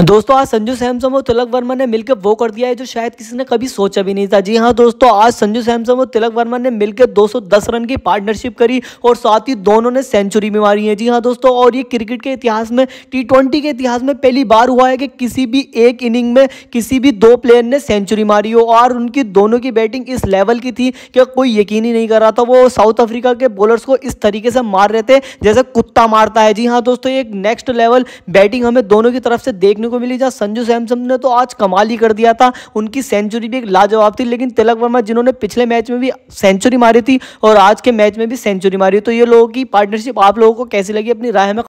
दोस्तों आज संजू सैमसम और तिलक वर्मा ने मिलकर वो कर दिया है जो शायद किसी ने कभी सोचा भी नहीं था जी हाँ दोस्तों आज संजू सैमसम और तिलक वर्मा ने मिलकर 210 रन की पार्टनरशिप करी और साथ ही दोनों ने सेंचुरी भी मारी है जी हाँ दोस्तों और ये क्रिकेट के इतिहास में टी के इतिहास में पहली बार हुआ है कि किसी भी एक इनिंग में किसी भी दो प्लेयर ने सेंचुरी मारी हो और उनकी दोनों की बैटिंग इस लेवल की थी कि कोई यकीन ही नहीं कर रहा था वो साउथ अफ्रीका के बॉलर्स को इस तरीके से मार रहे थे जैसे कुत्ता मारता है जी हाँ दोस्तों एक नेक्स्ट लेवल बैटिंग हमें दोनों की तरफ से देखने देखने को मिली जहाँ संजू सैमसन ने तो आज कमाल ही कर दिया था उनकी सेंचुरी भी एक लाजवाब थी लेकिन तिलक वर्मा जिन्होंने पिछले मैच में भी सेंचुरी मारी थी और आज के मैच में भी सेंचुरी मारी तो ये लोगों की पार्टनरशिप आप लोगों को कैसी लगी अपनी राय में